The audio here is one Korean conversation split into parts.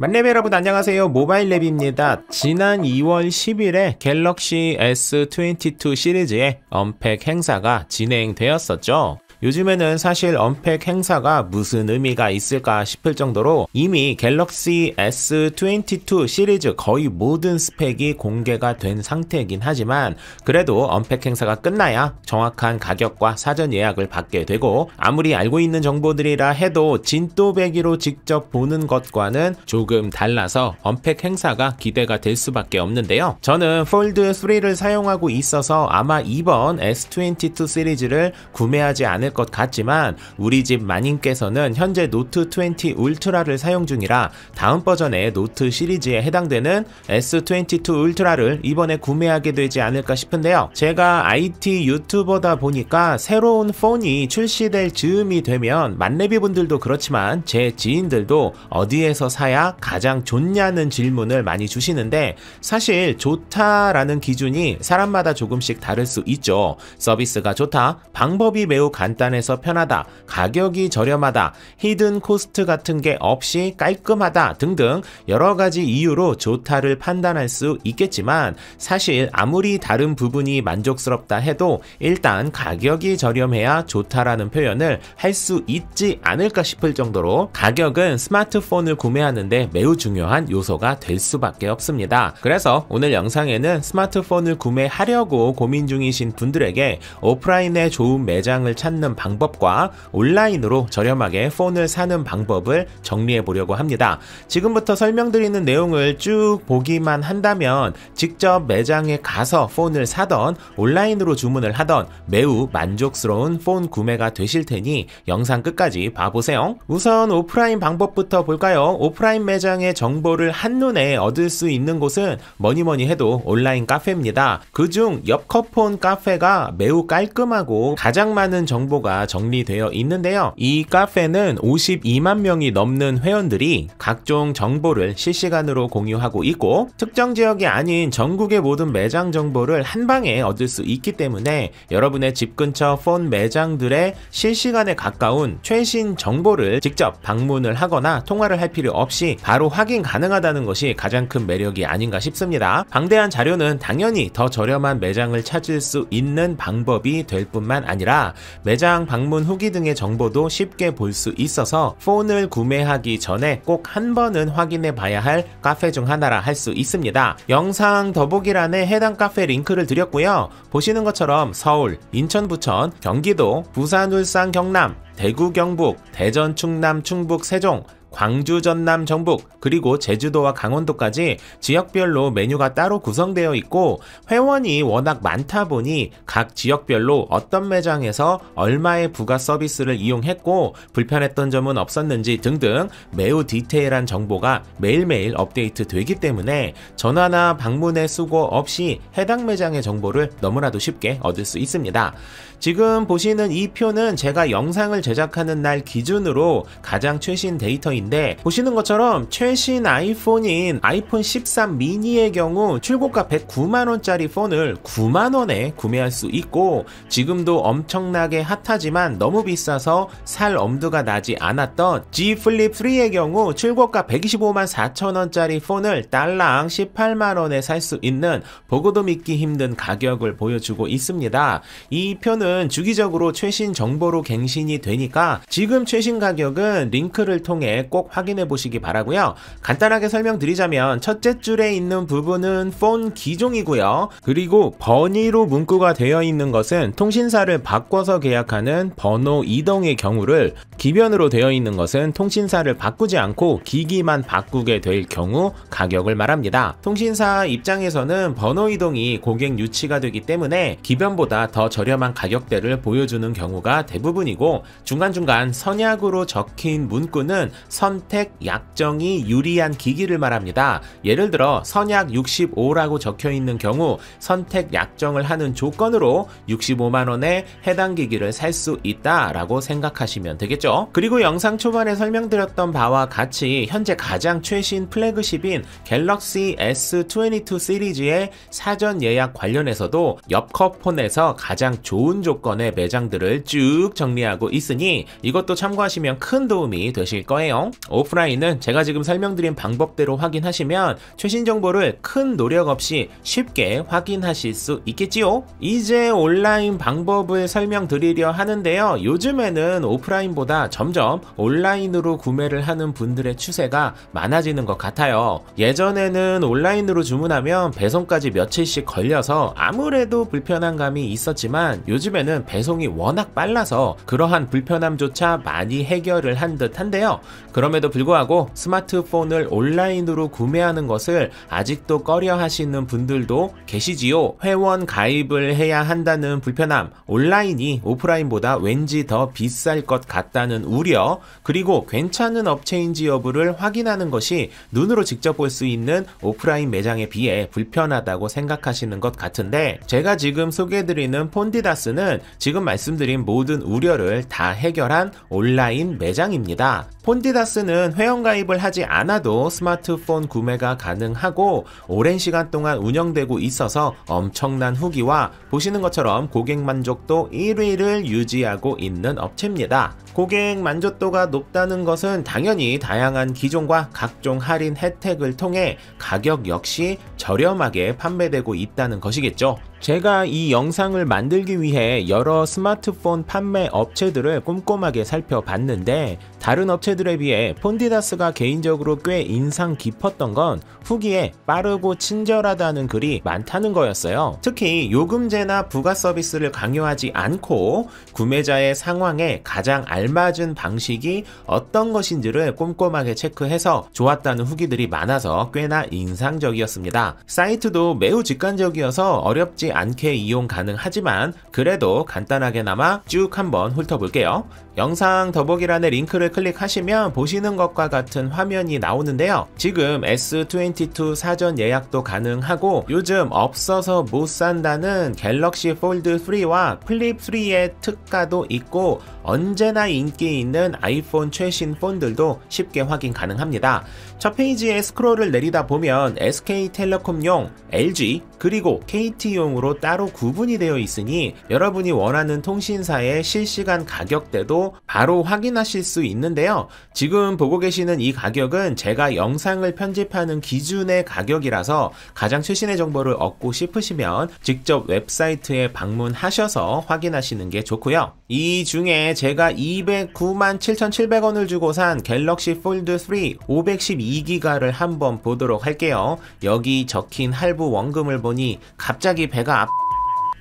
만렙 여러분 안녕하세요 모바일랩입니다 지난 2월 10일에 갤럭시 S22 시리즈의 언팩 행사가 진행되었었죠 요즘에는 사실 언팩 행사가 무슨 의미가 있을까 싶을 정도로 이미 갤럭시 S22 시리즈 거의 모든 스펙이 공개가 된 상태이긴 하지만 그래도 언팩 행사가 끝나야 정확한 가격과 사전 예약을 받게 되고 아무리 알고 있는 정보들이라 해도 진또배기로 직접 보는 것과는 조금 달라서 언팩 행사가 기대가 될 수밖에 없는데요. 저는 폴드 3를 사용하고 있어서 아마 이번 S22 시리즈를 구매하지 않을 않을 것 같지만 우리 집 마님께서는 현재 노트 20 울트라를 사용 중이라 다음 버전의 노트 시리즈에 해당되는 S22 울트라를 이번에 구매하게 되지 않을까 싶은데요. 제가 IT 유튜버다 보니까 새로운 폰이 출시될 즈음이 되면 만렙이분들도 그렇지만 제 지인들도 어디에서 사야 가장 좋냐는 질문을 많이 주시는데 사실 좋다라는 기준이 사람마다 조금씩 다를 수 있죠. 서비스가 좋다, 방법이 매우 간단 간단해서 편하다, 가격이 저렴하다, 히든 코스트 같은 게 없이 깔끔하다 등등 여러 가지 이유로 좋다를 판단할 수 있겠지만 사실 아무리 다른 부분이 만족스럽다 해도 일단 가격이 저렴해야 좋다라는 표현을 할 수 있지 않을까 싶을 정도로 가격은 스마트폰을 구매하는데 매우 중요한 요소가 될 수밖에 없습니다. 그래서 오늘 영상에는 스마트폰을 구매하려고 고민 중이신 분들에게 오프라인의 좋은 매장을 찾는 사는 방법과 온라인으로 저렴하게 폰을 사는 방법을 정리해 보려고 합니다. 지금부터 설명드리는 내용을 쭉 보기만 한다면 직접 매장에 가서 폰을 사던 온라인으로 주문을 하던 매우 만족스러운 폰 구매가 되실 테니 영상 끝까지 봐보세요. 우선 오프라인 방법부터 볼까요? 오프라인 매장의 정보를 한눈에 얻을 수 있는 곳은 뭐니뭐니 뭐니 해도 온라인 카페입니다. 그중 옆커폰 카페가 매우 깔끔하고 가장 많은 정보 정보가 정리되어 있는데요. 이 카페는 52만 명이 넘는 회원들이 각종 정보를 실시간으로 공유하고 있고 특정 지역이 아닌 전국의 모든 매장 정보를 한 방에 얻을 수 있기 때문에 여러분의 집 근처 폰 매장들의 실시간에 가까운 최신 정보를 직접 방문을 하거나 통화를 할 필요 없이 바로 확인 가능하다는 것이 가장 큰 매력이 아닌가 싶습니다. 방대한 자료는 당연히 더 저렴한 매장을 찾을 수 있는 방법이 될 뿐만 아니라 매장 시장 방문 후기 등의 정보도 쉽게 볼 수 있어서 폰을 구매하기 전에 꼭 한 번은 확인해 봐야 할 카페 중 하나라 할 수 있습니다. 영상 더보기란에 해당 카페 링크를 드렸고요. 보시는 것처럼 서울, 인천, 부천, 경기도, 부산, 울산, 경남, 대구, 경북, 대전, 충남, 충북, 세종, 광주, 전남, 정북 그리고 제주도와 강원도까지 지역별로 메뉴가 따로 구성되어 있고 회원이 워낙 많다 보니 각 지역별로 어떤 매장에서 얼마의 부가 서비스를 이용했고 불편했던 점은 없었는지 등등 매우 디테일한 정보가 매일매일 업데이트 되기 때문에 전화나 방문에 수고 없이 해당 매장의 정보를 너무나도 쉽게 얻을 수 있습니다. 지금 보시는 이 표는 제가 영상을 제작하는 날 기준으로 가장 최신 데이터인 내용인데 보시는 것처럼 최신 아이폰인 아이폰 13 미니의 경우 출고가 109만원짜리 폰을 9만원에 구매할 수 있고 지금도 엄청나게 핫하지만 너무 비싸서 살 엄두가 나지 않았던 G 플립 3의 경우 출고가 125만 4천원짜리 폰을 달랑 18만원에 살 수 있는 보고도 믿기 힘든 가격을 보여주고 있습니다. 이 표는 주기적으로 최신 정보로 갱신이 되니까 지금 최신 가격은 링크를 통해 꼭 확인해 보시기 바라고요. 간단하게 설명드리자면 첫째 줄에 있는 부분은 폰 기종이고요. 그리고 번호로 문구가 되어 있는 것은 통신사를 바꿔서 계약하는 번호 이동의 경우를 기변으로 되어 있는 것은 통신사를 바꾸지 않고 기기만 바꾸게 될 경우 가격을 말합니다. 통신사 입장에서는 번호 이동이 고객 유치가 되기 때문에 기변보다 더 저렴한 가격대를 보여주는 경우가 대부분이고 중간중간 선약으로 적힌 문구는 선택 약정이 유리한 기기를 말합니다. 예를 들어 선약 65라고 적혀 있는 경우 선택 약정을 하는 조건으로 65만원에 해당 기기를 살 수 있다라고 생각하시면 되겠죠. 그리고 영상 초반에 설명드렸던 바와 같이 현재 가장 최신 플래그십인 갤럭시 S22 시리즈의 사전 예약 관련해서도 옆커폰에서 가장 좋은 조건의 매장들을 쭉 정리하고 있으니 이것도 참고하시면 큰 도움이 되실 거예요. 오프라인은 제가 지금 설명드린 방법대로 확인하시면 최신 정보를 큰 노력 없이 쉽게 확인하실 수 있겠지요. 이제 온라인 방법을 설명드리려 하는데요. 요즘에는 오프라인보다 점점 온라인으로 구매를 하는 분들의 추세가 많아지는 것 같아요. 예전에는 온라인으로 주문하면 배송까지 며칠씩 걸려서 아무래도 불편한 감이 있었지만 요즘에는 배송이 워낙 빨라서 그러한 불편함조차 많이 해결을 한 듯한데요. 그럼에도 불구하고 스마트폰을 온라인으로 구매하는 것을 아직도 꺼려 하시는 분들도 계시지요. 회원 가입을 해야 한다는 불편함, 온라인이 오프라인보다 왠지 더 비쌀 것 같다는 우려, 그리고 괜찮은 업체인지 여부를 확인하는 것이 눈으로 직접 볼 수 있는 오프라인 매장에 비해 불편하다고 생각하시는 것 같은데 제가 지금 소개해드리는 폰디다스는 지금 말씀드린 모든 우려를 다 해결한 온라인 매장입니다. 폰디다스 플러스는 회원가입을 하지 않아도 스마트폰 구매가 가능하고 오랜 시간 동안 운영되고 있어서 엄청난 후기와 보시는 것처럼 고객 만족도 1위를 유지하고 있는 업체입니다. 고객 만족도가 높다는 것은 당연히 다양한 기종과 각종 할인 혜택을 통해 가격 역시 저렴하게 판매되고 있다는 것이겠죠. 제가 이 영상을 만들기 위해 여러 스마트폰 판매 업체들을 꼼꼼하게 살펴봤는데 다른 업체들에 비해 폰디다스가 개인적으로 꽤 인상 깊었던 건 후기에 빠르고 친절하다는 글이 많다는 거였어요. 특히 요금제나 부가 서비스를 강요하지 않고 구매자의 상황에 가장 알맞은 방식이 어떤 것인지를 꼼꼼하게 체크해서 좋았다는 후기들이 많아서 꽤나 인상적이었습니다. 사이트도 매우 직관적이어서 어렵지 어지 않게 이용 가능하지만 그래도 간단하게나마 쭉 한번 훑어볼게요. 영상 더보기란에 링크를 클릭하시면 보시는 것과 같은 화면이 나오는데요. 지금 S22 사전 예약도 가능하고 요즘 없어서 못 산다는 갤럭시 폴드 3와 플립 3의 특가도 있고 언제나 인기 있는 아이폰 최신 폰들도 쉽게 확인 가능합니다. 첫 페이지에 스크롤을 내리다 보면 SK텔레콤용, LG, 그리고 KT용으로 따로 구분이 되어 있으니 여러분이 원하는 통신사의 실시간 가격대도 바로 확인하실 수 있는데요. 지금 보고 계시는 이 가격은 제가 영상을 편집하는 기준의 가격이라서 가장 최신의 정보를 얻고 싶으시면 직접 웹사이트에 방문하셔서 확인하시는 게 좋고요. 이 중에 제가 2 0 9 7,700원을 주고 산 갤럭시 폴드 3 512 2기가를 한번 보도록 할게요. 여기 적힌 할부 원금을 보니 갑자기 배가 앞...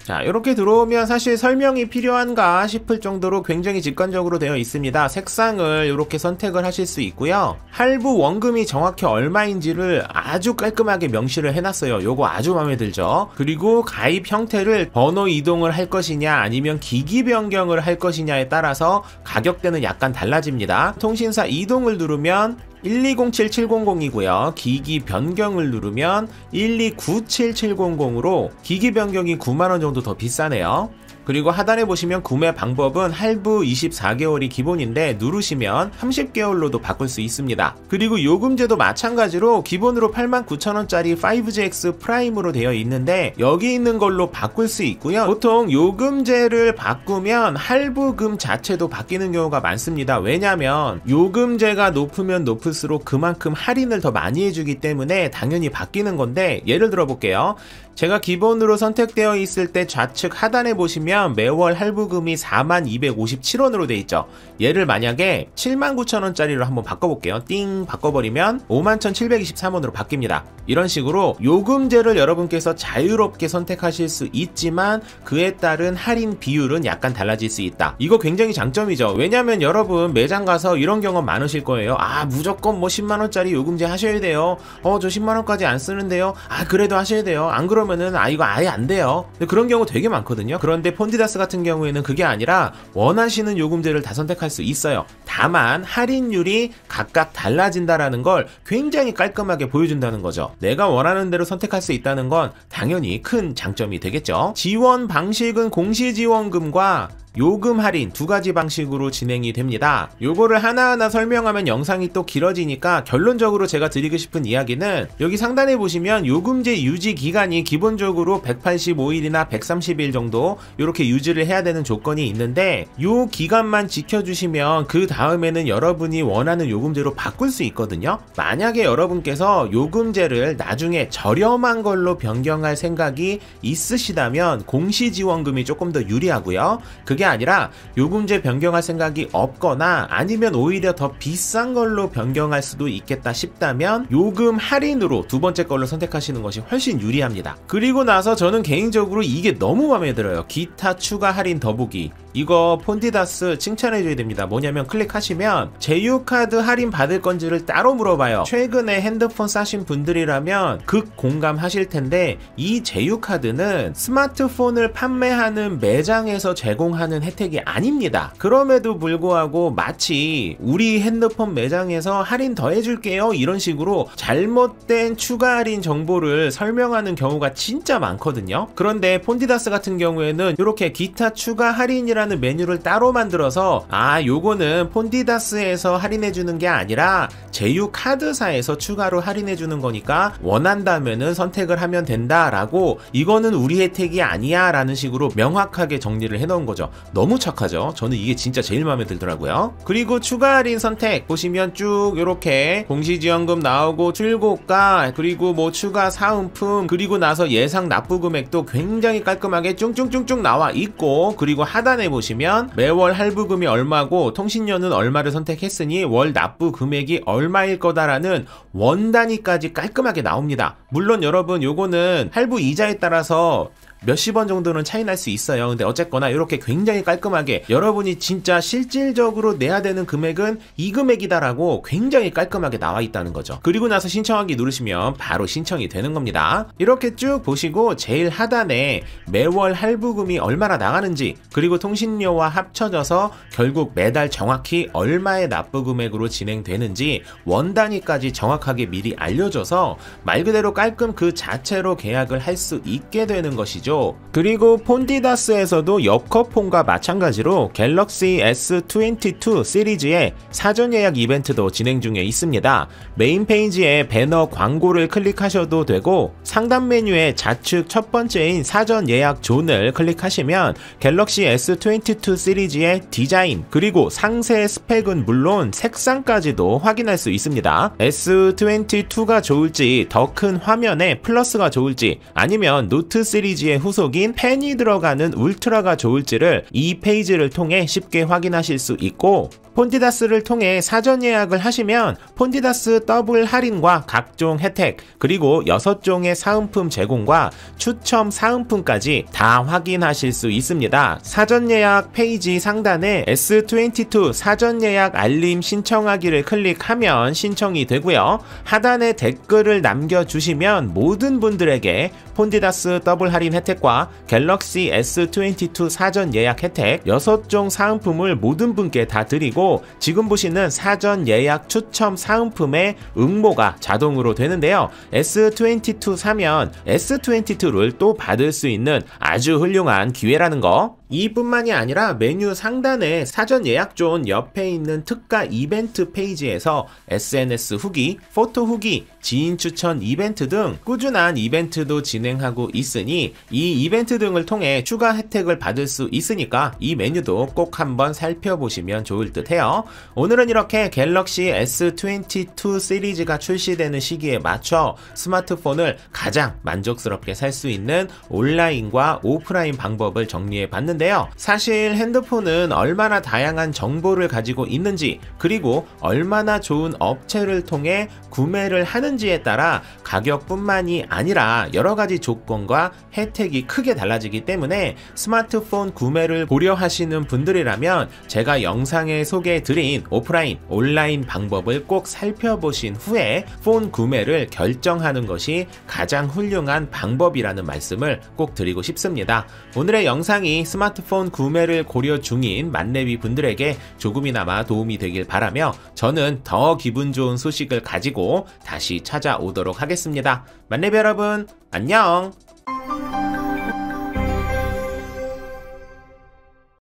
자 이렇게 들어오면 사실 설명이 필요한가 싶을 정도로 굉장히 직관적으로 되어 있습니다 색상을 이렇게 선택을 하실 수 있고요 할부 원금이 정확히 얼마인지를 아주 깔끔하게 명시를 해놨어요 요거 아주 마음에 들죠 그리고 가입 형태를 번호 이동을 할 것이냐 아니면 기기 변경을 할 것이냐에 따라서 가격대는 약간 달라집니다 통신사 이동을 누르면 120770이고요. 0 기기 변경을 누르면 129770으로 0 기기 변경이 9만원 정도 더 비싸네요. 그리고 하단에 보시면 구매 방법은 할부 24개월이 기본인데 누르시면 30개월로도 바꿀 수 있습니다. 그리고 요금제도 마찬가지로 기본으로 89,000원짜리 5GX 프라임으로 되어 있는데 여기 있는 걸로 바꿀 수 있고요. 보통 요금제를 바꾸면 할부금 자체도 바뀌는 경우가 많습니다. 왜냐면 하 요금제가 높으면 높을수록 그만큼 할인을 더 많이 해주기 때문에 당연히 바뀌는 건데 예를 들어 볼게요. 제가 기본으로 선택되어 있을 때 좌측 하단에 보시면 매월 할부금이 4257원으로 돼 있죠. 얘를 만약에 79,000원짜리로 한번 바꿔볼게요. 띵 바꿔버리면 51,723원으로 바뀝니다. 이런 식으로 요금제를 여러분께서 자유롭게 선택하실 수 있지만 그에 따른 할인 비율은 약간 달라질 수 있다. 이거 굉장히 장점이죠. 왜냐면 여러분 매장 가서 이런 경험 많으실 거예요. 아 무조건 뭐 10만원짜리 요금제 하셔야 돼요. 어 저 10만원까지 안 쓰는데요. 아 그래도 하셔야 돼요. 안 그러면 그러면은 아 이거 아예 안 돼요. 그런 경우 되게 많거든요. 그런데 폰디다스 같은 경우에는 그게 아니라 원하시는 요금제를 다 선택할 수 있어요. 다만 할인율이 각각 달라진다라는 걸 굉장히 깔끔하게 보여준다는 거죠. 내가 원하는 대로 선택할 수 있다는 건 당연히 큰 장점이 되겠죠. 지원 방식은 공시지원금과 요금 할인 두 가지 방식으로 진행이 됩니다. 요거를 하나하나 설명하면 영상이 또 길어지니까 결론적으로 제가 드리고 싶은 이야기는 여기 상단에 보시면 요금제 유지 기간이 기본적으로 185일이나 130일 정도 이렇게 유지를 해야 되는 조건이 있는데 요 기간만 지켜주시면 그 다음에는 여러분이 원하는 요금제로 바꿀 수 있거든요. 만약에 여러분께서 요금제를 나중에 저렴한 걸로 변경할 생각이 있으시다면 공시지원금이 조금 더 유리하고요. 그게 아니라 요금제 변경할 생각이 없거나 아니면 오히려 더 비싼 걸로 변경할 수도 있겠다 싶다면 요금 할인으로 두 번째 걸로 선택하시는 것이 훨씬 유리합니다. 그리고 나서 저는 개인적으로 이게 너무 마음에 들어요. 기타 추가 할인 더보기 이거 폰디다스 칭찬해줘야 됩니다. 뭐냐면 클릭하시면 제휴카드 할인 받을 건지를 따로 물어봐요. 최근에 핸드폰 싸신 분들이라면 극 공감하실 텐데 이 제휴카드는 스마트폰을 판매하는 매장에서 제공하는 하는 혜택이 아닙니다. 그럼에도 불구하고 마치 우리 핸드폰 매장에서 할인 더 해줄게요 이런 식으로 잘못된 추가 할인 정보를 설명하는 경우가 진짜 많거든요. 그런데 폰디다스 같은 경우에는 이렇게 기타 추가 할인이라는 메뉴를 따로 만들어서 아 요거는 폰디다스에서 할인해주는 게 아니라 제휴 카드사에서 추가로 할인해주는 거니까 원한다면은 선택을 하면 된다라고 이거는 우리 혜택이 아니야 라는 식으로 명확하게 정리를 해놓은 거죠. 너무 착하죠 저는 이게 진짜 제일 마음에 들더라고요 그리고 추가 할인 선택 보시면 쭉 이렇게 공시지원금 나오고 출고가 그리고 뭐 추가 사은품 그리고 나서 예상 납부 금액도 굉장히 깔끔하게 쭉쭉쭉쭉 나와 있고 그리고 하단에 보시면 매월 할부금이 얼마고 통신료는 얼마를 선택했으니 월 납부 금액이 얼마일 거다라는 원단위까지 깔끔하게 나옵니다 물론 여러분 요거는 할부 이자에 따라서 몇십 원 정도는 차이 날 수 있어요. 근데 어쨌거나 이렇게 굉장히 깔끔하게 여러분이 진짜 실질적으로 내야 되는 금액은 이 금액이다라고 굉장히 깔끔하게 나와 있다는 거죠. 그리고 나서 신청하기 누르시면 바로 신청이 되는 겁니다. 이렇게 쭉 보시고 제일 하단에 매월 할부금이 얼마나 나가는지 그리고 통신료와 합쳐져서 결국 매달 정확히 얼마의 납부 금액으로 진행되는지 원 단위까지 정확하게 미리 알려줘서 말 그대로 깔끔 그 자체로 계약을 할 수 있게 되는 것이죠. 것이죠. 그리고 폰디다스에서도 역커폰과 마찬가지로 갤럭시 S22 시리즈의 사전 예약 이벤트도 진행 중에 있습니다. 메인 페이지에 배너 광고를 클릭하셔도 되고 상단 메뉴의 좌측 첫 번째인 사전 예약 존을 클릭하시면 갤럭시 S22 시리즈의 디자인 그리고 상세 스펙은 물론 색상까지도 확인할 수 있습니다. S22가 좋을지 더 큰 화면에 플러스가 좋을지 아니면 노트 시리즈의 후속인 펜이 들어가는 울트라가 좋을지를 이 페이지를 통해 쉽게 확인하실 수 있고 폰디다스를 통해 사전 예약을 하시면 폰디다스 더블 할인과 각종 혜택 그리고 6종의 사은품 제공과 추첨 사은품까지 다 확인하실 수 있습니다. 사전 예약 페이지 상단에 S22 사전 예약 알림 신청하기를 클릭하면 신청이 되고요. 하단에 댓글을 남겨주시면 모든 분들에게 폰디다스 더블 할인 혜택과 갤럭시 S22 사전 예약 혜택 6종 사은품을 모든 분께 다 드리고 지금 보시는 사전 예약 추첨 사은품의 응모가 자동으로 되는데요. S22 사면 S22를 또 받을 수 있는 아주 훌륭한 기회라는 거. 이뿐만이 아니라 메뉴 상단에 사전 예약 존 옆에 있는 특가 이벤트 페이지에서 SNS 후기, 포토 후기, 지인 추천 이벤트 등 꾸준한 이벤트도 진행하고 있으니 이 이벤트 등을 통해 추가 혜택을 받을 수 있으니까 이 메뉴도 꼭 한번 살펴보시면 좋을 듯 해요. 오늘은 이렇게 갤럭시 S22 시리즈가 출시되는 시기에 맞춰 스마트폰을 가장 만족스럽게 살 수 있는 온라인과 오프라인 방법을 정리해 봤는데 있는데요. 사실 핸드폰은 얼마나 다양한 정보를 가지고 있는지 그리고 얼마나 좋은 업체를 통해 구매를 하는지에 따라 가격뿐만이 아니라 여러 가지 조건과 혜택이 크게 달라지기 때문에 스마트폰 구매를 고려 하시는 분들이라면 제가 영상에 소개해드린 오프라인, 온라인 방법을 꼭 살펴보신 후에 폰 구매를 결정하는 것이 가장 훌륭한 방법이라는 말씀을 꼭 드리고 싶습니다. 오늘의 영상이 스마트 스마트폰 구매를 고려 중인 만내비 분들에게 조금이나마 도움이 되길 바라며 저는 더 기분 좋은 소식을 가지고 다시 찾아오도록 하겠습니다. 만내비 여러분 안녕!